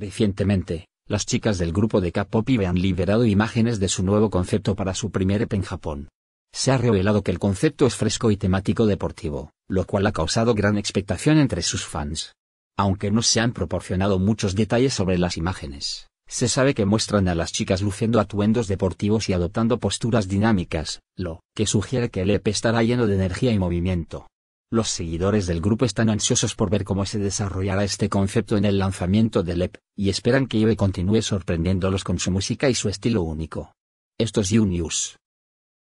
Recientemente, las chicas del grupo de K-pop han liberado imágenes de su nuevo concepto para su primer EP en Japón. Se ha revelado que el concepto es fresco y temático deportivo, lo cual ha causado gran expectación entre sus fans. Aunque no se han proporcionado muchos detalles sobre las imágenes, se sabe que muestran a las chicas luciendo atuendos deportivos y adoptando posturas dinámicas, lo que sugiere que el EP estará lleno de energía y movimiento. Los seguidores del grupo están ansiosos por ver cómo se desarrollará este concepto en el lanzamiento del EP, y esperan que Ibe continúe sorprendiéndolos con su música y su estilo único. Esto es News.